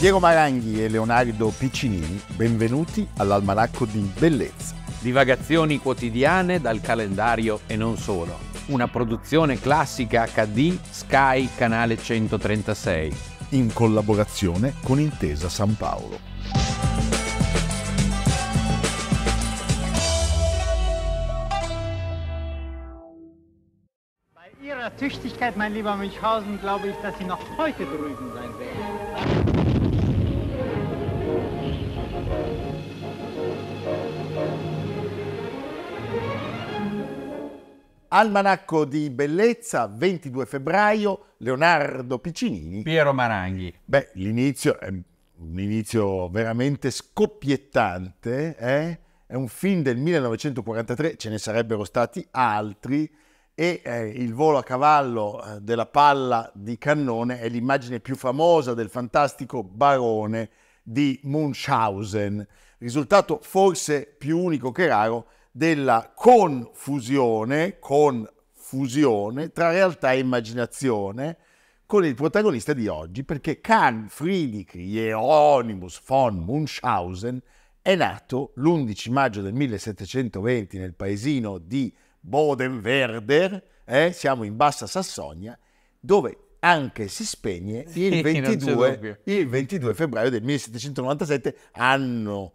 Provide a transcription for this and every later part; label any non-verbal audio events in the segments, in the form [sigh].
Diego Maranghi e Leonardo Piccinini, benvenuti all'Almanacco di Bellezza. Divagazioni quotidiane dal calendario e non solo. Una produzione classica HD Sky Canale 136. In collaborazione con Intesa San Paolo. Bei Ihrer Tüchtigkeit, mein lieber Münchhausen, glaube ich, dass Sie noch heute drüben sein werden. Almanacco di bellezza, 22 febbraio, Leonardo Piccinini. Piero Maranghi. Beh, l'inizio è un inizio veramente scoppiettante, eh? è un film del 1943, ce ne sarebbero stati altri, e eh, il volo a cavallo eh, della palla di cannone è l'immagine più famosa del fantastico barone di Munchausen, risultato forse più unico che raro della confusione, confusione tra realtà e immaginazione con il protagonista di oggi, perché Kahn Friedrich Hieronymus von Munchausen è nato l'11 maggio del 1720 nel paesino di Bodenwerder, eh, siamo in Bassa Sassonia, dove anche si spegne il 22, [laughs] il 22 febbraio del 1797, anno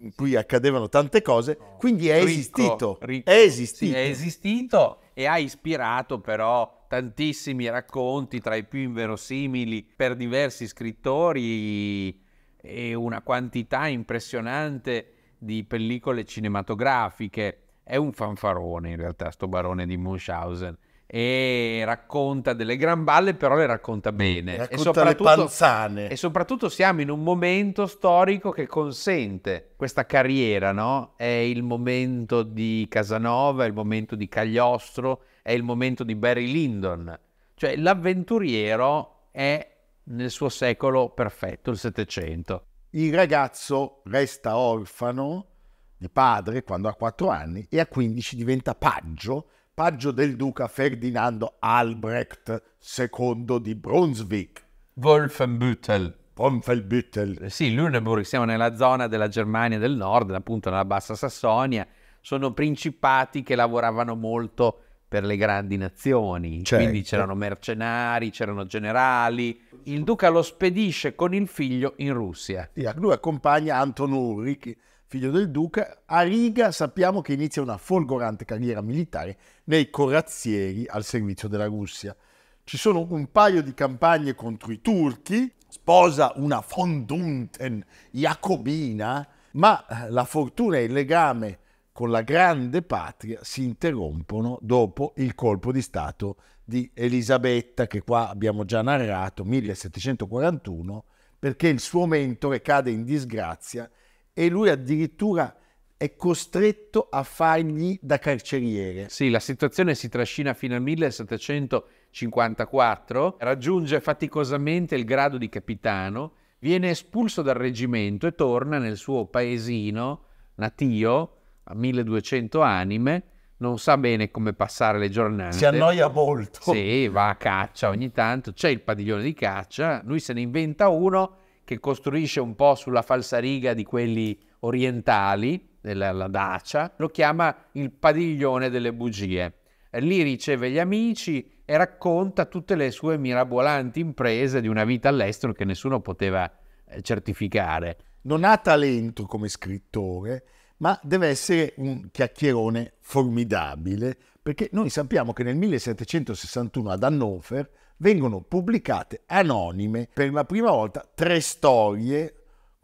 in cui accadevano tante cose, quindi è ricco, esistito. Ricco, è esistito. Sì, è esistito e ha ispirato però tantissimi racconti, tra i più inverosimili, per diversi scrittori e una quantità impressionante di pellicole cinematografiche. È un fanfarone in realtà sto barone di Munchausen e racconta delle gran balle, però le racconta bene. Racconta e le panzane. E soprattutto siamo in un momento storico che consente questa carriera, no? È il momento di Casanova, è il momento di Cagliostro, è il momento di Barry Lyndon. Cioè l'avventuriero è nel suo secolo perfetto, il Settecento. Il ragazzo resta orfano di padre quando ha 4 anni e a 15 diventa paggio Paggio del duca Ferdinando Albrecht II di Brunswick. Wolfenbüttel. Wolfenbüttel. Sì, Lüneburg, siamo nella zona della Germania del Nord, appunto nella Bassa Sassonia. Sono principati che lavoravano molto per le grandi nazioni. Certo. Quindi c'erano mercenari, c'erano generali. Il duca lo spedisce con il figlio in Russia. Sì, lui accompagna Anton Ulrich figlio del duca, a riga sappiamo che inizia una folgorante carriera militare nei corazzieri al servizio della Russia. Ci sono un paio di campagne contro i turchi, sposa una von Dunten jacobina, ma eh, la fortuna e il legame con la grande patria si interrompono dopo il colpo di Stato di Elisabetta, che qua abbiamo già narrato, 1741, perché il suo mentore cade in disgrazia e lui addirittura è costretto a fargli da carceriere. Sì, la situazione si trascina fino al 1754, raggiunge faticosamente il grado di capitano, viene espulso dal reggimento e torna nel suo paesino natio a 1200 anime, non sa bene come passare le giornate. Si annoia molto. Sì, va a caccia ogni tanto, c'è il padiglione di caccia, lui se ne inventa uno che costruisce un po' sulla falsariga di quelli orientali, della Dacia, lo chiama il padiglione delle bugie. Eh, lì riceve gli amici e racconta tutte le sue mirabolanti imprese di una vita all'estero che nessuno poteva eh, certificare. Non ha talento come scrittore, ma deve essere un chiacchierone formidabile, perché noi sappiamo che nel 1761 ad Hannover vengono pubblicate anonime per la prima volta tre storie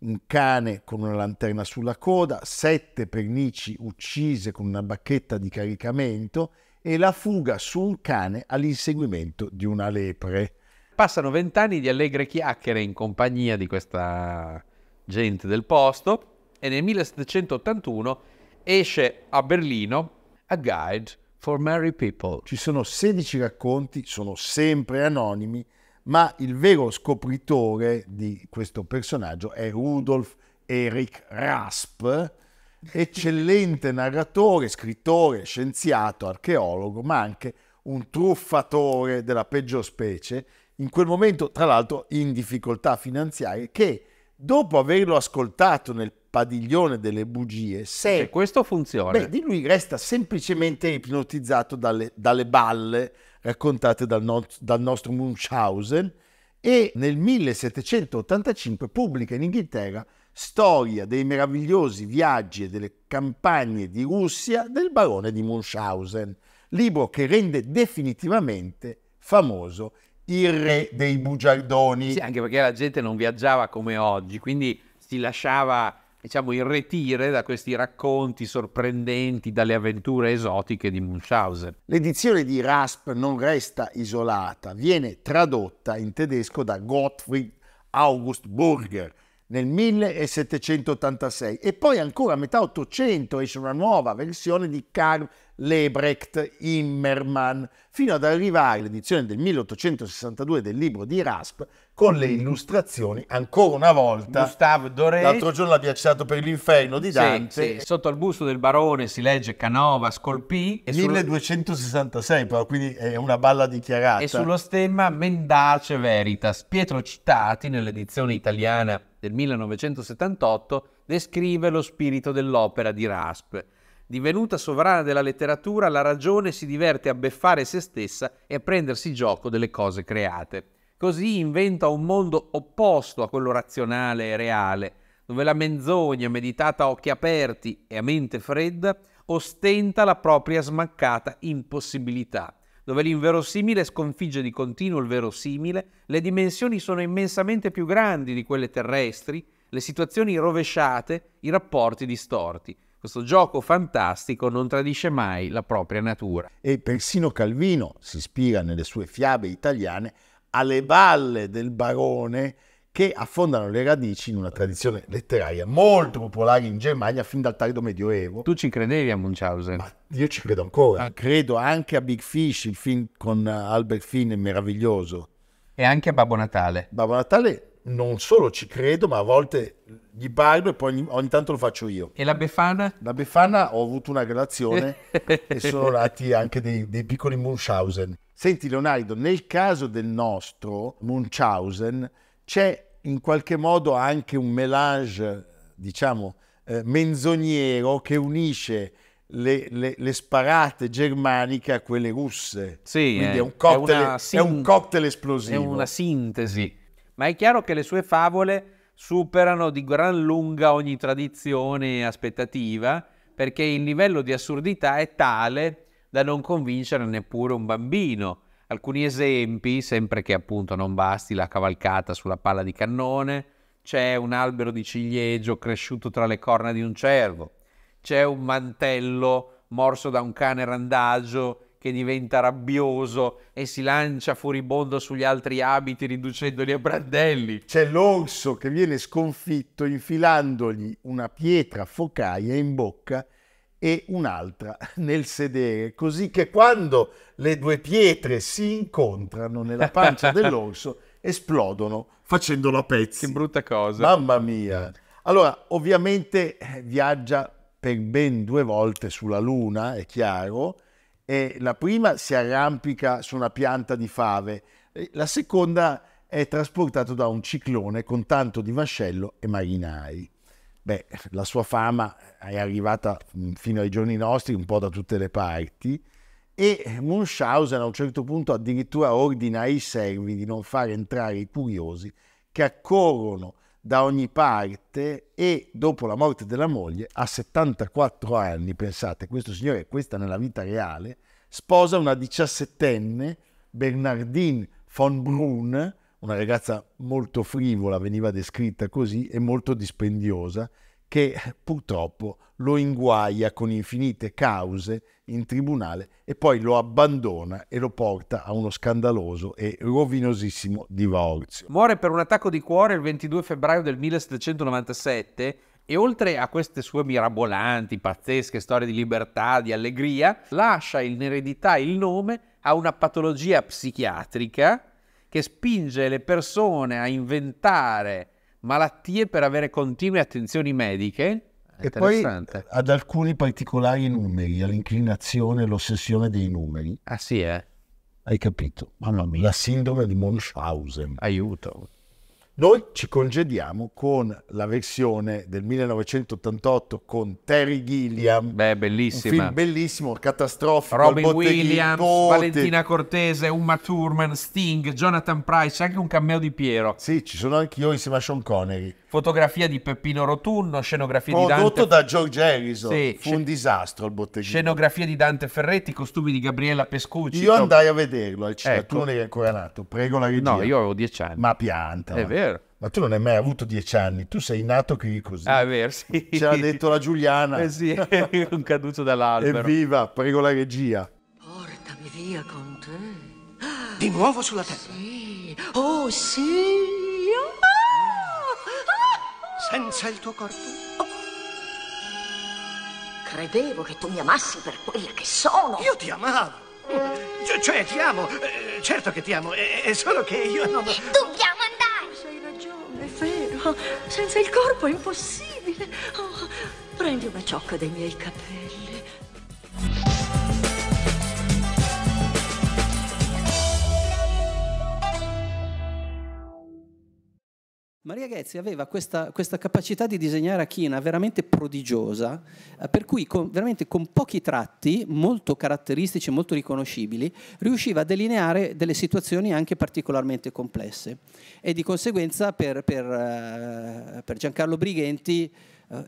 un cane con una lanterna sulla coda, sette pernici uccise con una bacchetta di caricamento e la fuga su un cane all'inseguimento di una lepre. Passano vent'anni di allegre chiacchiere in compagnia di questa gente del posto e nel 1781 esce a Berlino A Guide for Merry People. Ci sono 16 racconti, sono sempre anonimi, ma il vero scopritore di questo personaggio è Rudolf Eric Rasp, eccellente narratore, scrittore, scienziato, archeologo, ma anche un truffatore della peggior specie, in quel momento tra l'altro in difficoltà finanziarie, che dopo averlo ascoltato nel padiglione delle bugie, se, se cioè, questo funziona, beh, di lui resta semplicemente ipnotizzato dalle, dalle balle raccontate dal, no, dal nostro Munchausen e nel 1785 pubblica in Inghilterra Storia dei meravigliosi viaggi e delle campagne di Russia del barone di Munchausen, libro che rende definitivamente famoso il re dei bugiardoni. Sì, anche perché la gente non viaggiava come oggi, quindi si lasciava diciamo irretire da questi racconti sorprendenti, dalle avventure esotiche di Munchausen. L'edizione di Rasp non resta isolata, viene tradotta in tedesco da Gottfried August Burger nel 1786 e poi ancora a metà 800 esce una nuova versione di Karl Lebrecht, Immermann, fino ad arrivare all'edizione del 1862 del libro di Rasp con le illustrazioni, ancora una volta, Gustave Doré. L'altro giorno l'ha piacciato per l'inferno di Dante. Sì, sì. Sotto al busto del barone si legge Canova Scolpì. 1266 però, quindi è una balla dichiarata. E sullo stemma Mendace Veritas. Pietro Citati, nell'edizione italiana del 1978, descrive lo spirito dell'opera di Rasp Divenuta sovrana della letteratura, la ragione si diverte a beffare se stessa e a prendersi gioco delle cose create. Così inventa un mondo opposto a quello razionale e reale, dove la menzogna, meditata a occhi aperti e a mente fredda, ostenta la propria smaccata impossibilità dove l'inverosimile sconfigge di continuo il verosimile, le dimensioni sono immensamente più grandi di quelle terrestri, le situazioni rovesciate, i rapporti distorti questo gioco fantastico non tradisce mai la propria natura. E persino Calvino si ispira nelle sue fiabe italiane alle balle del barone che affondano le radici in una tradizione letteraria molto popolare in Germania fin dal tardo Medioevo. Tu ci credevi a Munchausen? Ma io ci credo ancora. Ah. ah credo anche a Big Fish, il film con eh, Albert Finn, meraviglioso. E anche a Babbo Natale. Babbo Natale non solo ci credo, ma a volte gli parlo e poi ogni, ogni tanto lo faccio io. E la Befana? La Befana ho avuto una relazione [laughs] e sono nati anche dei, dei piccoli Munchausen. Senti Leonardo, nel caso del nostro Munchausen c'è in qualche modo anche un melange, diciamo, eh, menzognero che unisce le, le, le, sparate germaniche a quelle russe. Sì, Quindi è, è eh, un cocktail, è, una, è un cocktail esplosivo. È una sintesi ma è chiaro che le sue favole superano di gran lunga ogni tradizione e aspettativa, perché il livello di assurdità è tale da non convincere neppure un bambino. Alcuni esempi, sempre che appunto non basti la cavalcata sulla palla di cannone, c'è un albero di ciliegio cresciuto tra le corna di un cervo, c'è un mantello morso da un cane randagio che diventa rabbioso e si lancia furibondo sugli altri abiti riducendoli a brandelli. C'è l'orso che viene sconfitto infilandogli una pietra focaia in bocca e un'altra [laughs] nel sedere, così che quando le due pietre si incontrano nella pancia [laughs] dell'orso esplodono facendolo a pezzi. Che brutta cosa. Mamma mia. Allora, ovviamente eh, viaggia per ben due volte sulla Luna, è chiaro, e la prima si arrampica su una pianta di fave, la seconda è trasportato da un ciclone con tanto di vascello e marinai. Beh, la sua fama è arrivata mm, fino ai giorni nostri un po' da tutte le parti e Munchausen a un certo punto addirittura ordina ai servi di non far entrare i curiosi che accorrono da ogni parte e dopo la morte della moglie, a 74 anni, pensate, questo signore, questa nella vita reale, sposa una diciassettenne, Bernardine von Brun, una ragazza molto frivola, veniva descritta così, e molto dispendiosa, che purtroppo lo inguaia con infinite cause in tribunale e poi lo abbandona e lo porta a uno scandaloso e rovinosissimo divorzio. Muore per un attacco di cuore il 22 febbraio del 1797 e oltre a queste sue mirabolanti, pazzesche storie di libertà, di allegria, lascia in eredità il nome a una patologia psichiatrica che spinge le persone a inventare malattie per avere continue attenzioni mediche. E poi ad alcuni particolari numeri, all'inclinazione e l'ossessione dei numeri. Ah sì, eh? Hai capito? Mamma mia. La sindrome di Munchausen. Aiuto. Noi ci congediamo con la versione del 1988 con Terry Gilliam. Beh, bellissima. Un film bellissimo, catastrofico. Robin Williams, Valentina Cortese, Uma Thurman, Sting, Jonathan Price, anche un cameo di Piero. Sì, ci sono anche io insieme a Sean Connery. Fotografia di Peppino Rotunno, scenografia Prodotto di Dante... Prodotto da George Harrison, sì, fu un disastro il botteghino. Scenografia di Dante Ferretti, costumi di Gabriella Pescucci. Io andai a vederlo al eh, cinema, cioè, ecco. tu non eri ancora nato, prego la regia. No, io avevo dieci anni. Ma pianta. È vero. Ma tu non hai mai avuto dieci anni, tu sei nato qui così. Ah, è vero, sì. Ce l'ha detto la Giuliana. Eh sì, [laughs] un caduto dall'albero. Evviva, prego la regia. Portami via con te. Di nuovo sulla terra. Sì. Oh, sì senza il tuo corpo? Oh. Credevo che tu mi amassi per quella che sono. Io ti amavo. C- cioè, ti amo. Eh, certo che ti amo. È solo che io non... Dobbiamo andare. Hai ragione, è vero. Senza il corpo è impossibile. Oh, prendi una ciocca dei miei capelli. Maria Ghezzi aveva questa, questa capacità di disegnare a china veramente prodigiosa, eh, per cui con, veramente con pochi tratti, molto caratteristici, e molto riconoscibili, riusciva a delineare delle situazioni anche particolarmente complesse. E di conseguenza per, per, eh, per Giancarlo Brighenti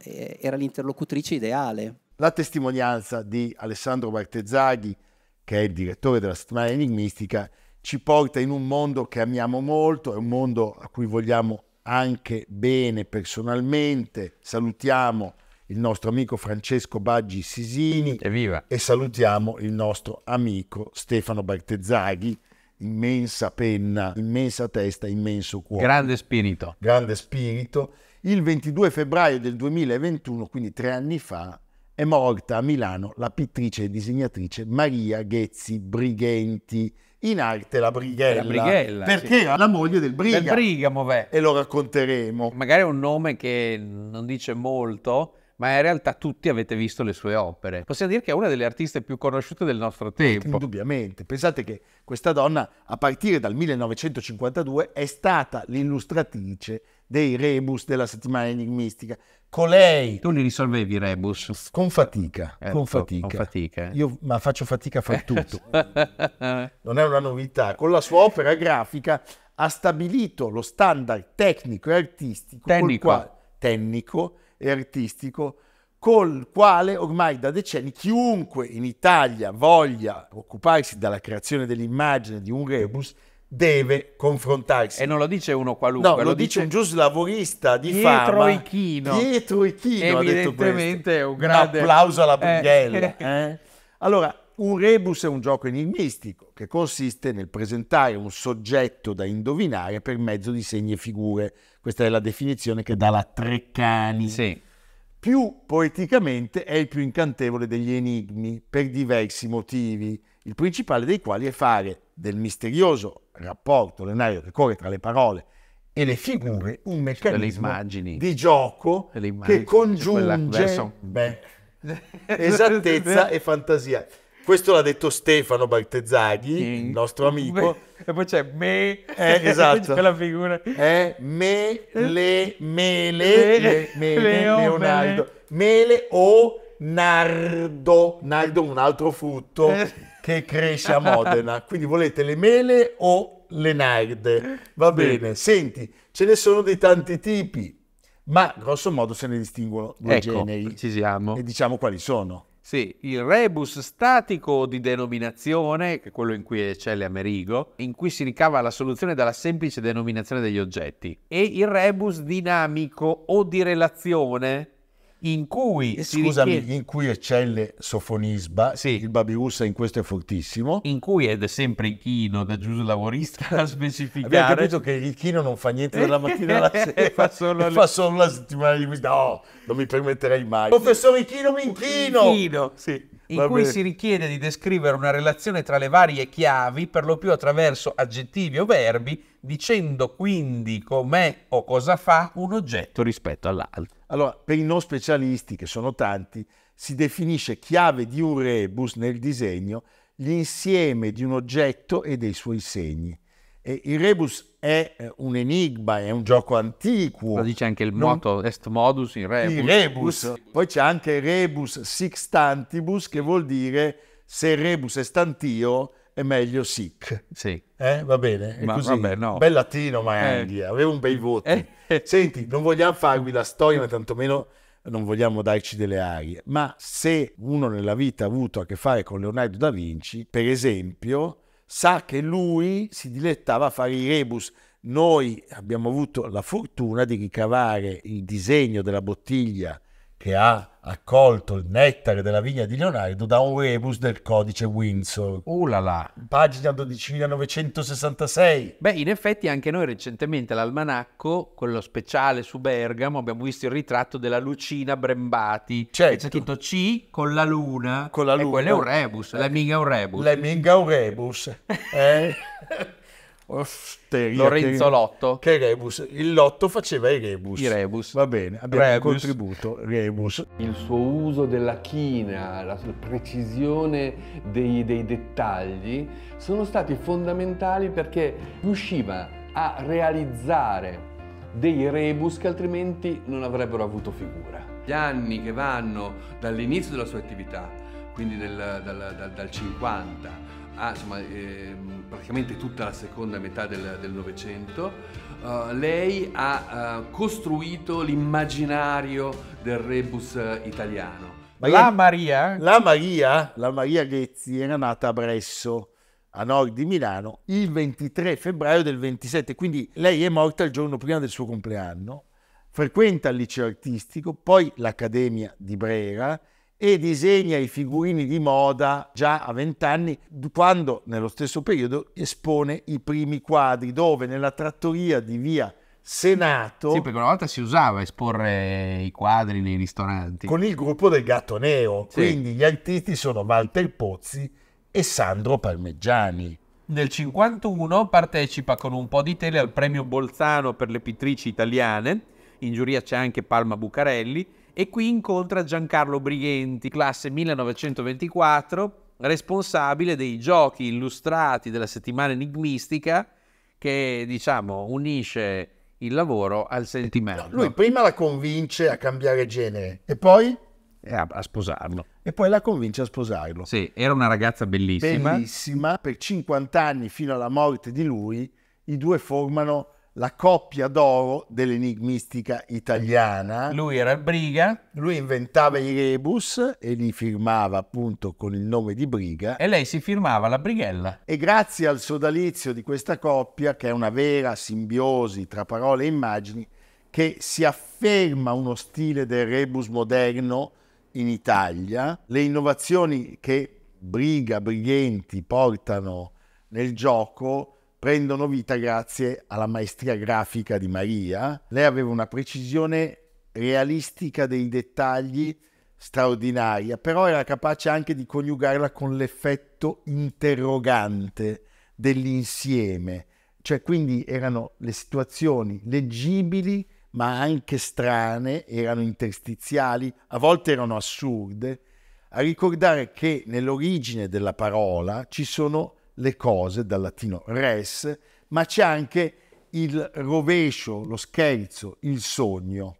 eh, era l'interlocutrice ideale. La testimonianza di Alessandro Bartezzaghi, che è il direttore della settimana enigmistica, ci porta in un mondo che amiamo molto, è un mondo a cui vogliamo anche bene personalmente. Salutiamo il nostro amico Francesco Baggi Sisini Evviva. e salutiamo il nostro amico Stefano Bartezzaghi, immensa penna, immensa testa, immenso cuore. Grande spirito. Grande spirito. Il 22 febbraio del 2021, quindi tre anni fa, è morta a Milano la pittrice e disegnatrice Maria Ghezzi Brighenti, in arte la brighella, la brighella perché sì. era la moglie del briga, del brigamo, e lo racconteremo. Magari è un nome che non dice molto, ma in realtà tutti avete visto le sue opere. Possiamo dire che è una delle artiste più conosciute del nostro tempo. Indubbiamente. Pensate che questa donna, a partire dal 1952, è stata l'illustratrice dei rebus della settimana enigmistica colei. Tu li risolvevi i rebus? Con fatica, ecco, con fatica. Con fatica eh. Io ma faccio fatica a fare [laughs] tutto. [laughs] non è una novità. Con la sua opera grafica ha stabilito lo standard tecnico e artistico. Tecnico. tecnico e artistico col quale ormai da decenni chiunque in Italia voglia occuparsi della creazione dell'immagine di un rebus deve confrontarsi. E non lo dice uno qualunque. No, lo, lo dice, dice un giuslavorista di Pietro fama. Ichino. Pietro Ichino ha detto questo. È un grande... Un applauso alla Pugliello. Eh. [laughs] Eh. Allora, un rebus è un gioco enigmistico che consiste nel presentare un soggetto da indovinare per mezzo di segni e figure. Questa è la definizione che dà la Treccani. Sì. Più poeticamente è il più incantevole degli enigmi per diversi motivi, il principale dei quali è fare del misterioso rapporto Lenario che corre tra le parole e le figure un cioè, meccanismo di gioco che congiunge beh, [laughs] esattezza e fantasia. Questo l'ha detto Stefano Bartezzaghi, il nostro amico. E poi c'è me, eh, [laughs] esatto. quella figura. È me, le, mele, mele, Leonardo. Mele o nardo, nardo un altro frutto eh che cresce a Modena. [laughs] Quindi volete le mele o le narde? Va bene. bene. Senti, ce ne sono di tanti tipi, ma grosso modo se ne distinguono due ecco, generi. Ci siamo. E diciamo quali sono. Sì, il rebus statico di denominazione, che è quello in cui eccelle Amerigo, in cui si ricava la soluzione dalla semplice denominazione degli oggetti, e il rebus dinamico o di relazione, in cui, Scusami, richiede... in cui eccelle Sofonisba, sì. il Babiusa in questo è fortissimo. In cui, ed è sempre in chino, da giusto lavorista a specificare. Abbiamo capito che il chino non fa niente dalla mattina alla [laughs] sera, fa, solo le... [laughs] fa solo la settimana di No, non mi permetterei mai. Professore Chino Minchino! Chino, sì. In Va cui bene. si richiede di descrivere una relazione tra le varie chiavi, per lo più attraverso aggettivi o verbi, dicendo quindi com'è o cosa fa un oggetto rispetto all'altro. Allora, per i non specialisti, che sono tanti, si definisce chiave di un rebus nel disegno l'insieme di un oggetto e dei suoi segni. E il rebus è eh, un enigma, è un gioco antico. Lo dice anche il motto non... est modus in rebus. In rebus. Poi c'è anche rebus sixtantibus, che vuol dire se il rebus è stantio, è meglio Sikh. Sì. Eh, va bene? È ma, così. Vabbè, no. Bel latino, ma è eh. India. Aveva un bei voto. Eh. [laughs] Senti, non vogliamo farvi la storia, ma tantomeno non vogliamo darci delle arie. Ma se uno nella vita ha avuto a che fare con Leonardo da Vinci, per esempio, sa che lui si dilettava a fare i rebus. Noi abbiamo avuto la fortuna di ricavare il disegno della bottiglia che ha accolto il nettare della vigna di Leonardo da un rebus del codice Windsor. Uh là là. Pagina 12966. Beh, in effetti anche noi recentemente all'almanacco, quello speciale su Bergamo, abbiamo visto il ritratto della Lucina Brembati. Certo. C'è scritto C con la luna. Con la luna. E quello è un rebus, eh. la minga un rebus. La minga un rebus. Eh? [laughs] Osteria, Lorenzolotto. Che, che rebus. Il lotto faceva i rebus. I rebus. Va bene, abbiamo rebus. un contributo. Rebus. Il suo uso della china, la sua precisione dei, dei dettagli sono stati fondamentali perché riusciva a realizzare dei rebus che altrimenti non avrebbero avuto figura. Gli anni che vanno dall'inizio della sua attività, quindi del, dal, dal, dal 50 ha insomma, eh, praticamente tutta la seconda metà del Novecento, uh, lei ha uh, costruito l'immaginario del rebus eh, italiano. La Maria? La Maria, la Maria Ghezzi era nata a Bresso, a nord di Milano, il 23 febbraio del 27, quindi lei è morta il giorno prima del suo compleanno, frequenta il liceo artistico, poi l'Accademia di Brera, e disegna i figurini di moda già a vent'anni, quando nello stesso periodo espone i primi quadri, dove nella trattoria di via Senato. Sì, perché una volta si usava esporre i quadri nei ristoranti. Con il gruppo del gatto neo. Sì. Quindi gli artisti sono Walter Pozzi e Sandro Parmeggiani. Nel 1951 partecipa con un po' di tele al premio Bolzano per le pittrici italiane. In giuria c'è anche Palma Bucarelli e qui incontra Giancarlo Brighenti, classe 1924, responsabile dei giochi illustrati della settimana enigmistica che diciamo unisce il lavoro al sentimento. No, lui prima la convince a cambiare genere e poi e a, a, sposarlo. E poi la convince a sposarlo. Sì, era una ragazza bellissima. Bellissima, per 50 anni fino alla morte di lui, i due formano la coppia d'oro dell'enigmistica italiana. Lui era Briga. Lui inventava i rebus e li firmava appunto con il nome di Briga. E lei si firmava la Brighella. E grazie al sodalizio di questa coppia, che è una vera simbiosi tra parole e immagini, che si afferma uno stile del rebus moderno in Italia, le innovazioni che Briga, Brighenti portano nel gioco prendono vita grazie alla maestria grafica di Maria. Lei aveva una precisione realistica dei dettagli straordinaria, però era capace anche di coniugarla con l'effetto interrogante dell'insieme, cioè quindi erano le situazioni leggibili ma anche strane, erano interstiziali, a volte erano assurde, a ricordare che nell'origine della parola ci sono le cose dal latino res, ma c'è anche il rovescio, lo scherzo, il sogno.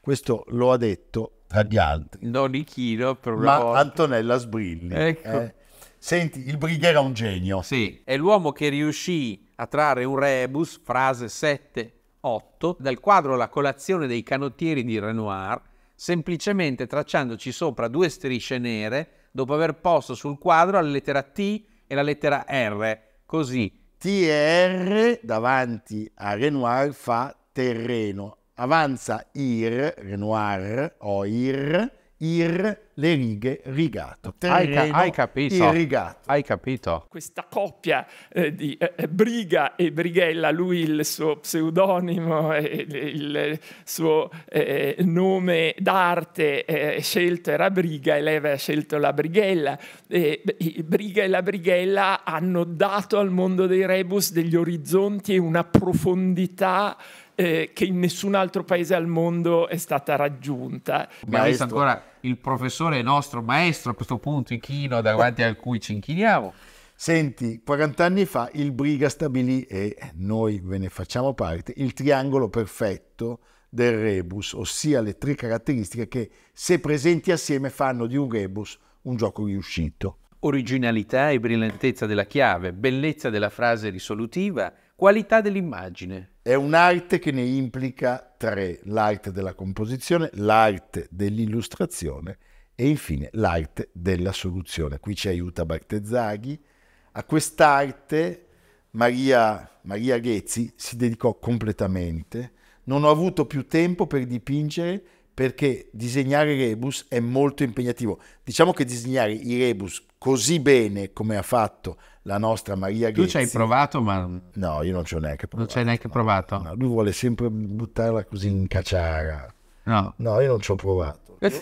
Questo lo ha detto tra gli altri. Non Ichino, però. Ma volta. Antonella Sbrilli. Ecco. Eh. Senti, il Brighiera è un genio. Sì, è l'uomo che riuscì a trarre un rebus, frase 7, 8, dal quadro La colazione dei canottieri di Renoir, semplicemente tracciandoci sopra due strisce nere dopo aver posto sul quadro la lettera T e la lettera R, così TR davanti a Renoir fa terreno, avanza IR, Renoir o IR, IR le righe rigato. hai, ca- hai irrigato. Hai capito. Questa coppia eh, di eh, eh, Briga e Brighella, lui il suo pseudonimo, eh, il suo eh, nome d'arte eh, scelto era Briga e lei aveva scelto la Brighella. Briga e la Brighella hanno dato al mondo dei rebus degli orizzonti e una profondità eh, che in nessun altro paese al mondo è stata raggiunta. Abbiamo visto ancora il professore, nostro maestro a questo punto, inchino davanti al cui ci inchiniamo. Senti, 40 anni fa il Briga stabilì, e noi ve ne facciamo parte, il triangolo perfetto del rebus, ossia le tre caratteristiche che se presenti assieme fanno di un rebus un gioco riuscito. Originalità e brillantezza della chiave, bellezza della frase risolutiva, qualità dell'immagine. È un'arte che ne implica tre, l'arte della composizione, l'arte dell'illustrazione e infine l'arte della soluzione. Qui ci aiuta Bartezzaghi. A quest'arte Maria, Maria Ghezzi si dedicò completamente. Non ho avuto più tempo per dipingere perché disegnare rebus è molto impegnativo. Diciamo che disegnare i rebus così bene come ha fatto la nostra Maria Ghezzi. Tu ci hai provato, ma... No, io non ci ho neanche provato. Non ci hai neanche no, provato? No, lui vuole sempre buttarla così in cacciara. No. No, io non ci ho provato. Eh.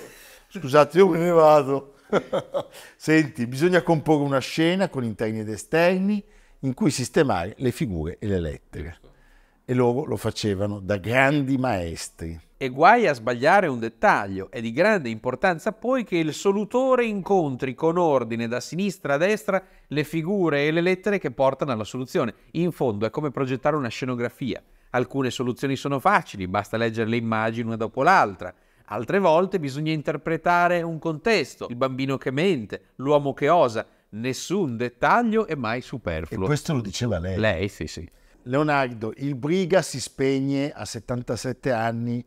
Scusate, io me ne vado. [laughs] Senti, bisogna comporre una scena con interni ed esterni in cui sistemare le figure e le lettere. E loro lo facevano da grandi maestri. E guai a sbagliare un dettaglio, è di grande importanza poi che il solutore incontri con ordine da sinistra a destra le figure e le lettere che portano alla soluzione. In fondo è come progettare una scenografia. Alcune soluzioni sono facili, basta leggere le immagini una dopo l'altra. Altre volte bisogna interpretare un contesto, il bambino che mente, l'uomo che osa. Nessun dettaglio è mai superfluo. E questo lo diceva lei. Lei, sì, sì. Leonardo, il Briga si spegne a 77 anni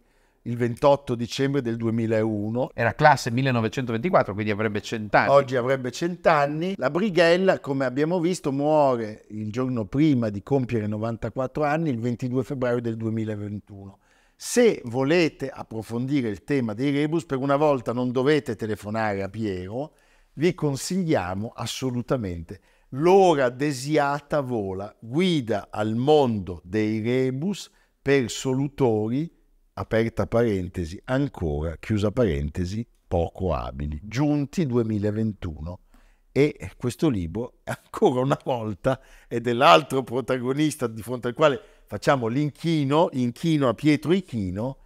il 28 dicembre del 2001. Era classe 1924, quindi avrebbe cent'anni. Oggi avrebbe cent'anni. La Brighella, come abbiamo visto, muore il giorno prima di compiere 94 anni, il 22 febbraio del 2021. Se volete approfondire il tema dei rebus, per una volta non dovete telefonare a Piero, vi consigliamo assolutamente L'ora desiata vola, guida al mondo dei rebus per solutori aperta parentesi, ancora, chiusa parentesi, poco abili, giunti 2021. E questo libro, [laughs] ancora una volta, è dell'altro protagonista di fronte al quale facciamo l'inchino, inchino a Pietro Ichino,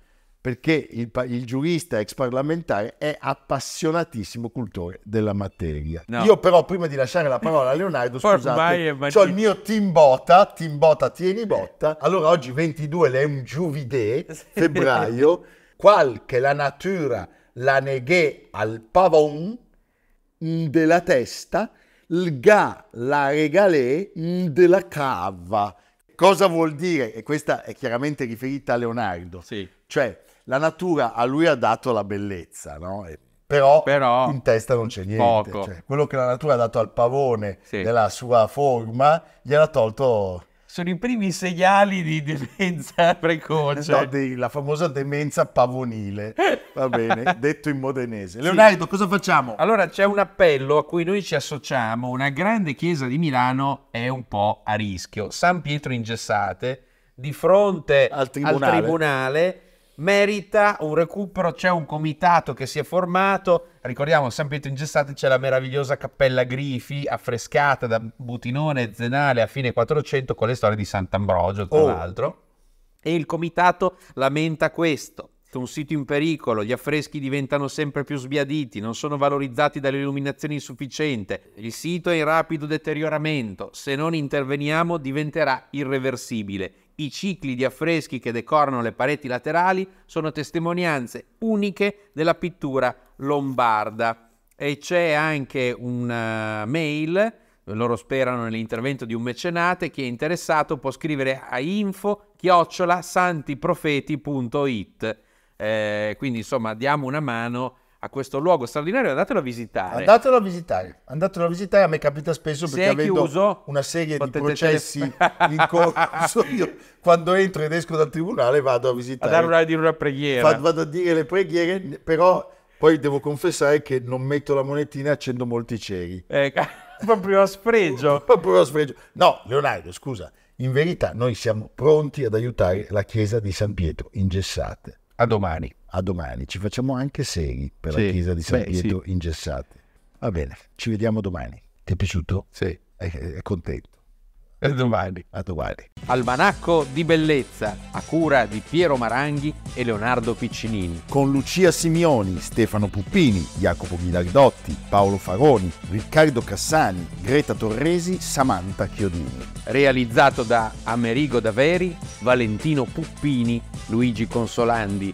perché il, il, giurista ex parlamentare è appassionatissimo cultore della materia. No. Io però prima di lasciare la parola a Leonardo, [laughs] scusate, ho il mio team botta, team botta tieni botta. [laughs] Allora oggi 22 è un giovedì, febbraio, qual che la natura la neghe al pavon della testa, il ga la regalè della cava. Cosa vuol dire? E questa è chiaramente riferita a Leonardo. Sì. Cioè, la natura a lui ha dato la bellezza, no? E però, però, in testa non c'è niente. Cioè, quello che la natura ha dato al pavone sì. della sua forma, gliel'ha tolto... Sono i primi segnali di demenza [laughs] precoce. No, di, la famosa demenza pavonile, va [laughs] bene, detto in modenese. Leonardo, sì. cosa facciamo? Allora c'è un appello a cui noi ci associamo. Una grande chiesa di Milano è un po' a rischio. San Pietro in Gessate, di fronte al tribunale, al tribunale merita un recupero, c'è un comitato che si è formato, ricordiamo San Pietro in Ingessati c'è la meravigliosa cappella Grifi affrescata da Butinone e Zenale a fine 400 con le storie di Sant'Ambrogio tra oh. l'altro e il comitato lamenta questo un sito in pericolo, gli affreschi diventano sempre più sbiaditi, non sono valorizzati dall'illuminazione insufficiente, il sito è in rapido deterioramento, se non interveniamo diventerà irreversibile. I cicli di affreschi che decorano le pareti laterali sono testimonianze uniche della pittura lombarda. E c'è anche una eh, mail, loro sperano nell'intervento di un mecenate, chi è interessato può scrivere a info chiocciolasantiprofeti.it eh, quindi insomma diamo una mano a questo luogo straordinario, e andatelo a visitare. Andatelo a visitare, andatelo a visitare, a me capita spesso perché avendo una serie di processi [laughs] in corso, io quando entro ed esco dal tribunale vado a visitare. A dare una, una preghiera. Vado a dire le preghiere, però poi devo confessare che non metto la monetina e accendo molti ceri. Eh, [laughs] proprio a sfregio. [laughs] proprio a sfregio. No, Leonardo, scusa, in verità noi siamo pronti ad aiutare la chiesa di San Pietro in Gessate. A domani. A domani. Ci facciamo anche segni per sì. la chiesa di San Pietro sì. ingessate. Va bene, ci vediamo domani. Ti è piaciuto? Sì. È, eh, eh, è contento. A domani. A domani. Almanacco di bellezza a cura di Piero Maranghi e Leonardo Piccinini. Con Lucia Simioni, Stefano Puppini, Jacopo Ghilardotti, Paolo Faroni, Riccardo Cassani, Greta Torresi, Samantha Chiodini. Realizzato da Amerigo Daveri, Valentino Puppini, Luigi Consolandi